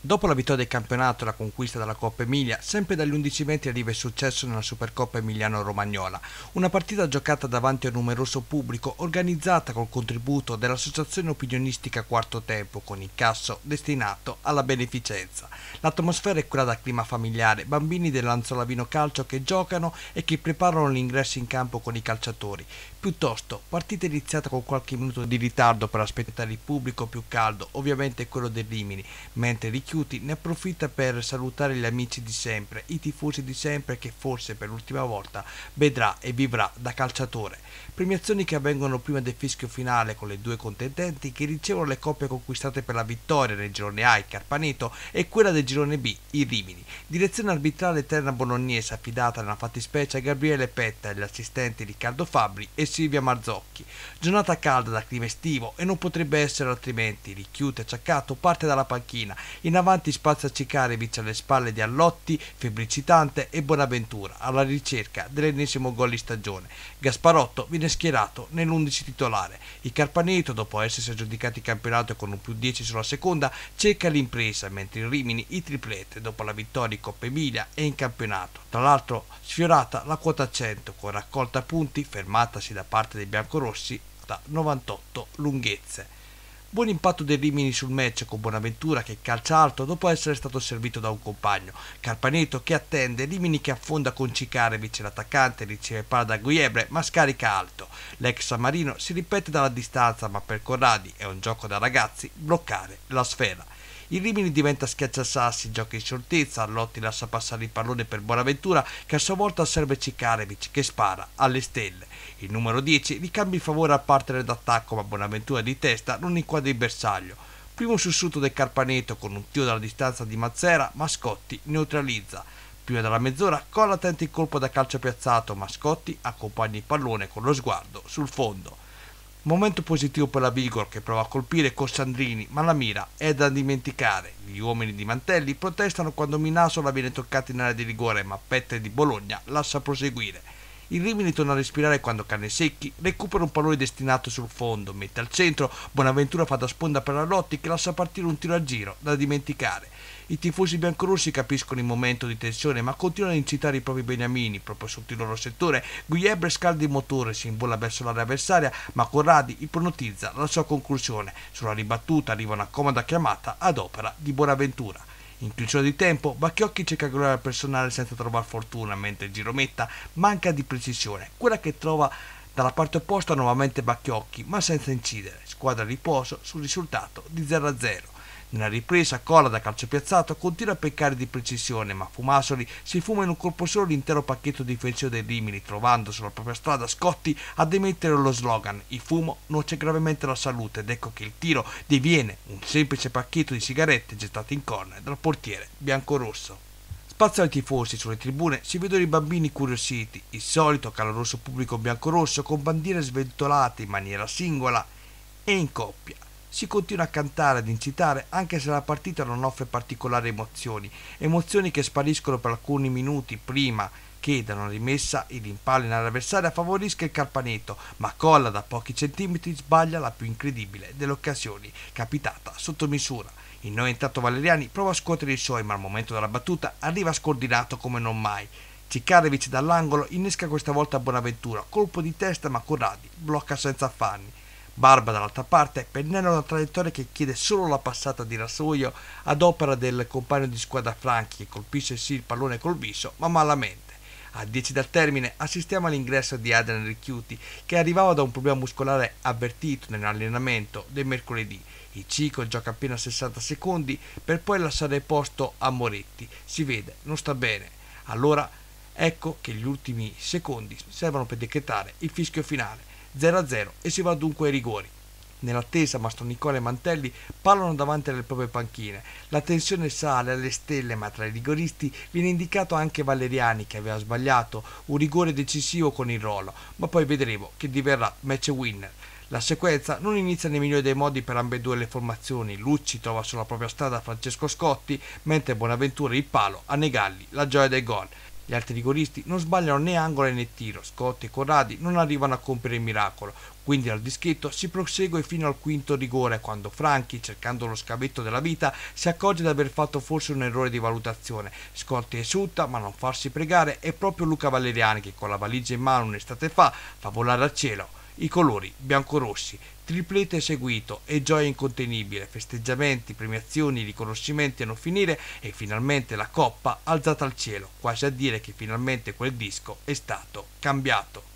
Dopo la vittoria del campionato e la conquista della Coppa Emilia, sempre dagli 11 metri arriva il successo nella Supercoppa Emiliano-Romagnola, una partita giocata davanti a un numeroso pubblico organizzata col contributo dell'associazione opinionistica Quarto Tempo con incasso destinato alla beneficenza. L'atmosfera è quella da clima familiare, bambini dell'Anzolavino Calcio che giocano e che preparano l'ingresso in campo con i calciatori. Piuttosto, partita iniziata con qualche minuto di ritardo per aspettare il pubblico più caldo, ovviamente quello del Rimini, mentre Ricchi Chiuti ne approfitta per salutare gli amici di sempre, i tifosi di sempre che forse per l'ultima volta vedrà e vivrà da calciatore. Premiazioni che avvengono prima del fischio finale con le due contendenti che ricevono le coppie conquistate per la vittoria nel girone A, il Carpaneto, e quella del girone B, i Rimini. Direzione arbitrale eterna bolognese affidata nella fattispecie a Gabriele Petta e gli assistenti Riccardo Fabri e Silvia Marzocchi. Giornata calda da clima estivo e non potrebbe essere altrimenti. Ricchiuti acciaccato parte dalla panchina in avanti spazzaci Carevic alle spalle di Allotti, Febbricitante e Bonaventura alla ricerca dell'ennesimo gol di stagione. Gasparotto viene schierato nell'11 titolare. Il Carpaneto, dopo essersi aggiudicato il campionato con un più 10 sulla seconda, cerca l'impresa, mentre il Rimini i triplete dopo la vittoria in Coppa Emilia e in campionato. Tra l'altro sfiorata la quota 100 con raccolta punti fermatasi da parte dei biancorossi da 98 lunghezze. Buon impatto dei Rimini sul match con Bonaventura che calcia alto dopo essere stato servito da un compagno. Carpaneto che attende, Rimini che affonda con Cicarevic, l'attaccante riceve palla da Guiebre ma scarica alto. L'ex Samarino si ripete dalla distanza ma per Corradi è un gioco da ragazzi bloccare la sfera. Il Rimini diventa schiacciasassi, gioca in sortezza, Allotti lascia passare il pallone per Bonaventura che a sua volta serve Cikarevic che spara alle stelle. Il numero 10 ricambia in favore a partner d'attacco ma Bonaventura di testa non inquadra il bersaglio. Primo sussulto del Carpaneto con un tiro dalla distanza di Mazzera, Mascotti neutralizza. Prima della mezz'ora Colla tenta il colpo da calcio piazzato, Mascotti accompagna il pallone con lo sguardo sul fondo. Momento positivo per la Vigor che prova a colpire Cossandrini, ma la mira è da dimenticare. Gli uomini di Mantelli protestano quando Minasola viene toccata in area di rigore, ma Pette di Bologna lascia proseguire. Il Rimini torna a respirare quando Canne Secchi recupera un pallone destinato sul fondo, mette al centro, Bonaventura fa da sponda per Arlotti che lascia partire un tiro a giro, da dimenticare. I tifosi biancorossi capiscono il momento di tensione, ma continuano ad incitare i propri beniamini. Proprio sotto il loro settore, Guiebre scalda il motore, si imbolla verso l'area avversaria, ma Corradi ipnotizza la sua conclusione. Sulla ribattuta arriva una comoda chiamata ad opera di Bonaventura. In Inclusione di tempo, Bacchiocchi cerca di calcolare il personale senza trovare fortuna, mentre Girometta manca di precisione, quella che trova dalla parte opposta nuovamente Bacchiocchi, ma senza incidere. Squadra riposo sul risultato di 0-0. Nella ripresa Cola da calcio piazzato continua a peccare di precisione, ma Fumasoli si fuma in un colpo solo l'intero pacchetto difensivo dei Rimini, trovando sulla propria strada Scotti a demettere lo slogan «Il fumo nuoce gravemente la salute» ed ecco che il tiro diviene un semplice pacchetto di sigarette gettate in corner dal portiere biancorosso. Spazio ai tifosi sulle tribune si vedono i bambini curiositi, il solito caloroso pubblico biancorosso con bandiere sventolate in maniera singola e in coppia. Si continua a cantare, ad incitare, anche se la partita non offre particolari emozioni, emozioni che spariscono per alcuni minuti prima che da una rimessa ed impalli in favorisca il Carpaneto, ma Colla da pochi centimetri sbaglia la più incredibile delle occasioni, capitata sotto misura. Il intanto Valeriani prova a scuotere i suoi, ma al momento della battuta arriva scordinato come non mai. Ciccarevic dall'angolo innesca questa volta Bonaventura, colpo di testa ma Corradi blocca senza affanni. Barba dall'altra parte pennello una traiettoria che chiede solo la passata di rasoio ad opera del compagno di squadra Franchi che colpisce sì il pallone col viso ma malamente. A 10 dal termine assistiamo all'ingresso di Adrian Ricchiuti che arrivava da un problema muscolare avvertito nell'allenamento del mercoledì. Il Cico gioca appena 60 secondi per poi lasciare posto a Moretti. Si vede, non sta bene. Allora ecco che gli ultimi secondi servono per decretare il fischio finale. 0-0 e si va dunque ai rigori. Nell'attesa Mastro Nicola e Mantelli parlano davanti alle proprie panchine. La tensione sale alle stelle, ma tra i rigoristi viene indicato anche Valeriani che aveva sbagliato un rigore decisivo con il Rolo, ma poi vedremo che diverrà match winner. La sequenza non inizia nei migliori dei modi per ambedue le formazioni. Lucci trova sulla propria strada Francesco Scotti, mentre Bonaventura il palo a Negalli la gioia del gol. Gli altri rigoristi non sbagliano né angolo né tiro, Scott e Corradi non arrivano a compiere il miracolo, quindi al dischetto si prosegue fino al quinto rigore quando Franchi, cercando lo scavetto della vita, si accorge di aver fatto forse un errore di valutazione. Scotti sutta, ma non farsi pregare è proprio Luca Valeriani che con la valigia in mano un'estate fa fa volare al cielo. I colori biancorossi, triplete eseguito e gioia incontenibile, festeggiamenti, premiazioni, riconoscimenti a non finire e finalmente la coppa alzata al cielo, quasi a dire che finalmente quel disco è stato cambiato.